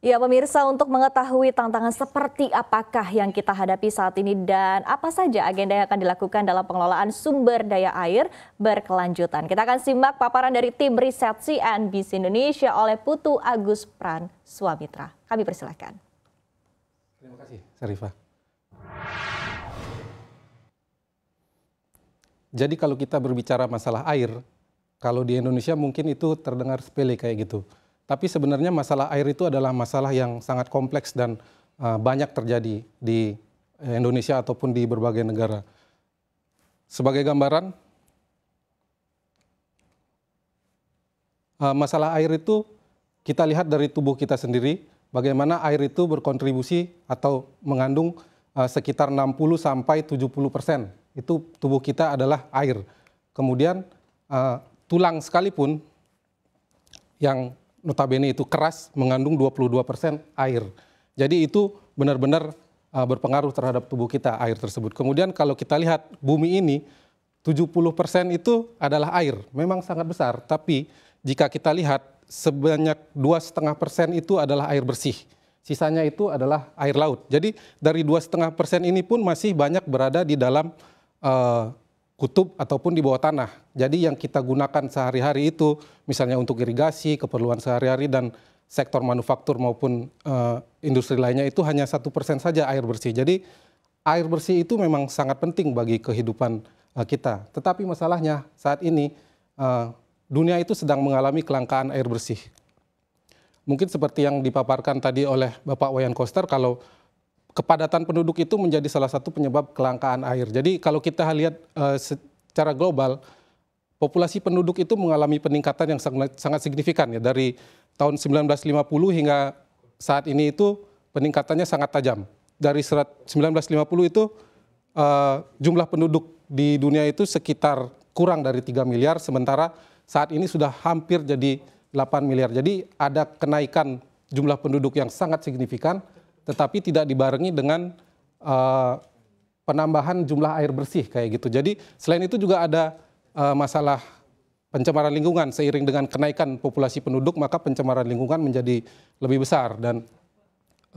Ya pemirsa untuk mengetahui tantangan seperti apakah yang kita hadapi saat ini dan apa saja agenda yang akan dilakukan dalam pengelolaan sumber daya air berkelanjutan. Kita akan simak paparan dari tim riset CNBC Indonesia oleh Putu Agus Pran Suamitra. Kami persilahkan. Terima kasih Sarifah. Jadi kalau kita berbicara masalah air, kalau di Indonesia mungkin itu terdengar sepele kayak gitu. Tapi sebenarnya masalah air itu adalah masalah yang sangat kompleks dan uh, banyak terjadi di eh, Indonesia ataupun di berbagai negara. Sebagai gambaran, uh, masalah air itu kita lihat dari tubuh kita sendiri, bagaimana air itu berkontribusi atau mengandung uh, sekitar 60 sampai 70 persen. Itu tubuh kita adalah air. Kemudian uh, tulang sekalipun yang notabene itu keras mengandung 22 persen air. Jadi itu benar-benar uh, berpengaruh terhadap tubuh kita air tersebut. Kemudian kalau kita lihat bumi ini 70 persen itu adalah air, memang sangat besar. Tapi jika kita lihat sebanyak dua setengah persen itu adalah air bersih, sisanya itu adalah air laut. Jadi dari dua setengah persen ini pun masih banyak berada di dalam uh, kutub ataupun di bawah tanah. Jadi yang kita gunakan sehari-hari itu misalnya untuk irigasi, keperluan sehari-hari dan sektor manufaktur maupun uh, industri lainnya itu hanya satu persen saja air bersih. Jadi air bersih itu memang sangat penting bagi kehidupan uh, kita. Tetapi masalahnya saat ini uh, dunia itu sedang mengalami kelangkaan air bersih. Mungkin seperti yang dipaparkan tadi oleh Bapak Wayan Koster kalau kepadatan penduduk itu menjadi salah satu penyebab kelangkaan air. Jadi kalau kita lihat uh, secara global, populasi penduduk itu mengalami peningkatan yang sangat, sangat signifikan ya dari tahun 1950 hingga saat ini itu peningkatannya sangat tajam. Dari 1950 itu uh, jumlah penduduk di dunia itu sekitar kurang dari 3 miliar, sementara saat ini sudah hampir jadi 8 miliar. Jadi ada kenaikan jumlah penduduk yang sangat signifikan tetapi tidak dibarengi dengan uh, penambahan jumlah air bersih kayak gitu. Jadi selain itu juga ada uh, masalah pencemaran lingkungan seiring dengan kenaikan populasi penduduk maka pencemaran lingkungan menjadi lebih besar dan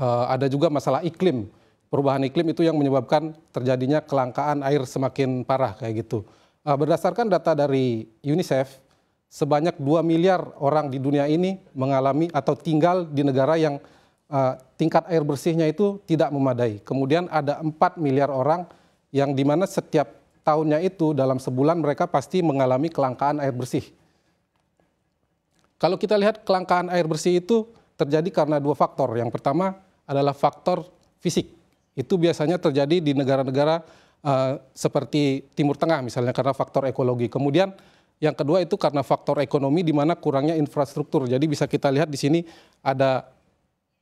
uh, ada juga masalah iklim perubahan iklim itu yang menyebabkan terjadinya kelangkaan air semakin parah kayak gitu uh, berdasarkan data dari UNICEF sebanyak 2 miliar orang di dunia ini mengalami atau tinggal di negara yang uh, tingkat air bersihnya itu tidak memadai. Kemudian ada 4 miliar orang yang dimana setiap tahunnya itu dalam sebulan mereka pasti mengalami kelangkaan air bersih. Kalau kita lihat kelangkaan air bersih itu terjadi karena dua faktor. Yang pertama adalah faktor fisik. Itu biasanya terjadi di negara-negara uh, seperti Timur Tengah misalnya karena faktor ekologi. Kemudian yang kedua itu karena faktor ekonomi di mana kurangnya infrastruktur. Jadi bisa kita lihat di sini ada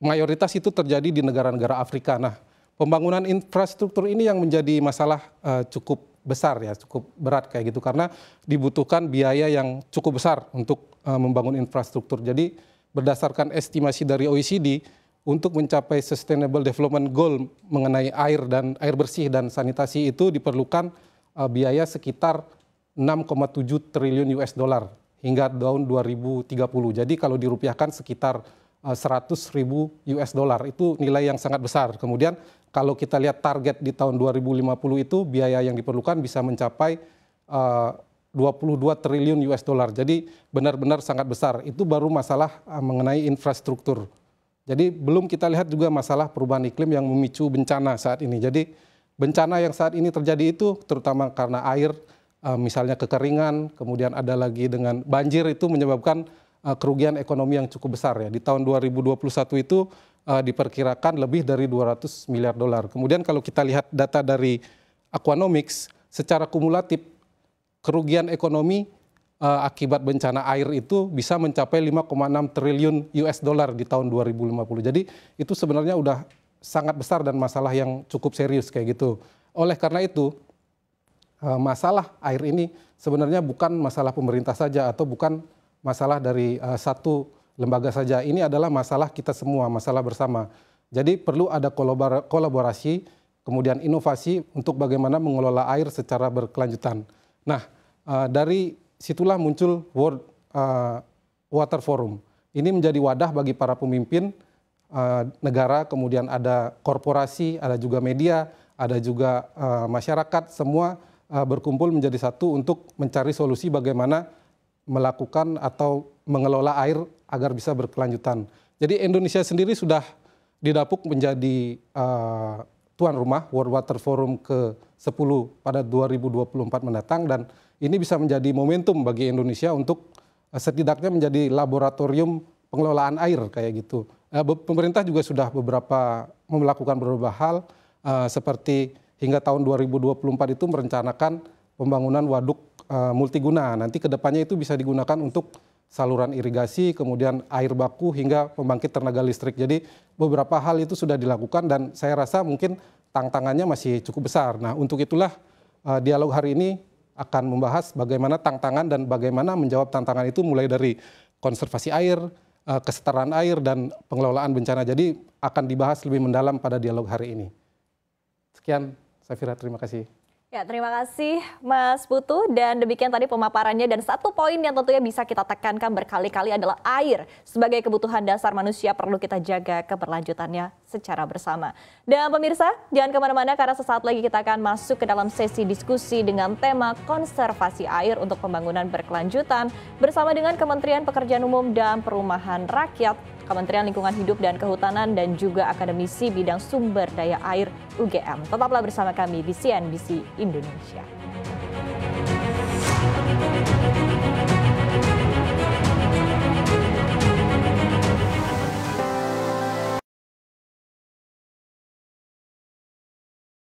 mayoritas itu terjadi di negara-negara Afrika. Nah, pembangunan infrastruktur ini yang menjadi masalah uh, cukup besar ya, cukup berat kayak gitu karena dibutuhkan biaya yang cukup besar untuk uh, membangun infrastruktur. Jadi berdasarkan estimasi dari OECD untuk mencapai sustainable development goal mengenai air dan air bersih dan sanitasi itu diperlukan uh, biaya sekitar 6,7 triliun US dollar hingga tahun 2030. Jadi kalau dirupiahkan sekitar 100 eh, ribu US dollar. Itu nilai yang sangat besar. Kemudian kalau kita lihat target di tahun 2050 itu biaya yang diperlukan bisa mencapai eh, uh, 22 triliun US dollar. Jadi benar-benar sangat besar. Itu baru masalah uh, mengenai infrastruktur. Jadi belum kita lihat juga masalah perubahan iklim yang memicu bencana saat ini. Jadi bencana yang saat ini terjadi itu terutama karena air, uh, misalnya kekeringan, kemudian ada lagi dengan banjir itu menyebabkan uh, kerugian ekonomi yang cukup besar ya. Di tahun 2021 itu uh, diperkirakan lebih dari 200 miliar dolar. Kemudian kalau kita lihat data dari Aquanomics secara kumulatif kerugian ekonomi uh, akibat bencana air itu bisa mencapai 5,6 triliun US dollar di tahun 2050. Jadi itu sebenarnya udah sangat besar dan masalah yang cukup serius kayak gitu. Oleh karena itu masalah air ini sebenarnya bukan masalah pemerintah saja atau bukan masalah dari uh, satu lembaga saja. Ini adalah masalah kita semua, masalah bersama. Jadi perlu ada kolaborasi, kemudian inovasi untuk bagaimana mengelola air secara berkelanjutan. Nah, uh, dari situlah muncul World uh, Water Forum. Ini menjadi wadah bagi para pemimpin uh, negara, kemudian ada korporasi, ada juga media, ada juga uh, masyarakat, semua uh, berkumpul menjadi satu untuk mencari solusi bagaimana melakukan atau mengelola air agar bisa berkelanjutan. Jadi Indonesia sendiri sudah didapuk menjadi uh, tuan rumah World Water Forum ke-10 pada 2024 mendatang dan ini bisa menjadi momentum bagi Indonesia untuk eh, setidaknya menjadi laboratorium pengelolaan air kayak gitu. Eh, pemerintah juga sudah beberapa melakukan beberapa hal seperti hingga tahun 2024 itu merencanakan pembangunan waduk uh, multiguna. Nanti kedepannya itu bisa digunakan untuk saluran irigasi, kemudian air baku hingga pembangkit tenaga listrik. Jadi beberapa hal itu sudah dilakukan dan saya rasa mungkin tantangannya masih cukup besar. Nah untuk itulah uh, dialog hari ini akan membahas bagaimana tantangan dan bagaimana menjawab tantangan itu mulai dari konservasi air, uh, kesetaraan air dan pengelolaan bencana. Jadi akan dibahas lebih mendalam pada dialog hari ini. Sekian, Safira terima kasih. Ya, terima kasih Mas Putu dan demikian tadi pemaparannya dan satu poin yang tentunya bisa kita tekankan berkali-kali adalah air sebagai kebutuhan dasar manusia perlu kita jaga keberlanjutannya secara bersama. Dan pemirsa, jangan kemana-mana karena sesaat lagi kita akan masuk ke dalam sesi diskusi dengan tema konservasi air untuk pembangunan berkelanjutan bersama dengan Kementerian Pekerjaan Umum dan Perumahan Rakyat Kementerian Lingkungan Hidup dan Kehutanan, dan juga akademisi bidang sumber daya air UGM. Tetaplah bersama kami di CNBC Indonesia.